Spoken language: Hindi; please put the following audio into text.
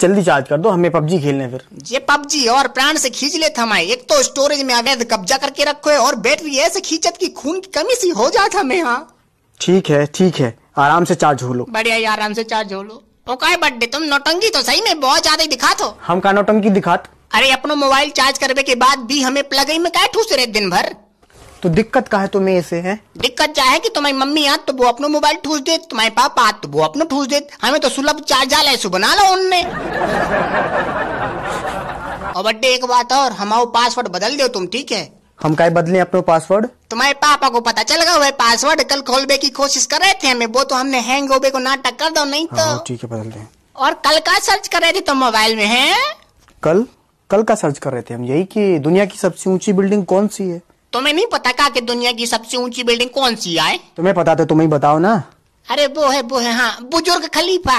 जल्दी चार्ज कर दो हमें पबजी खेलने फिर ये पबजी और प्राण से खींच ले मैं एक तो स्टोरेज में अवैध कब्जा करके रखो है और बैटरी ऐसे खींचत की खून की कमी सी हो जाता मैं यहाँ ठीक है ठीक है आराम से चार्ज हो लो बढ़िया ही आराम से चार्ज हो लो ओ तो बड्डे तुम नोटंगी तो सही में बहुत ज्यादा ही दिखा दो तो। हम का नोटंगी दिखा अरे अपनो मोबाइल चार्ज करने के बाद भी हमें प्लग में क्या ठूस रहे दिन भर तो दिक्कत कहा है तुम्हें ऐसे है दिक्कत है कि तुम्हारी मम्मी आ तो वो अपनो मोबाइल ठूस दे तुम्हारे पापा आ तो वो अपनो ठूस दे हमें तो सुलभ जाल ऐसे बना लो उनने और बड्डे एक बात और हमारा पासवर्ड बदल दो तुम ठीक है हम का बदले अपने पासवर्ड तुम्हारे पापा को पता चल गया वह पासवर्ड कल खोलने की कोशिश कर रहे थे हमें वो तो हमने हैंग होबे को नाटक कर दो नहीं तो हाँ, हाँ, ठीक है बदल दे और कल का सर्च कर रहे थे तुम मोबाइल में है कल कल का सर्च कर रहे थे हम यही कि दुनिया की सबसे ऊंची बिल्डिंग कौन सी है तुम्हें नहीं पता का कि दुनिया की सबसे ऊंची बिल्डिंग कौन सी है तुम्हें पता तो तुम ही बताओ ना अरे वो है वो है हाँ बुजुर्ग खलीफा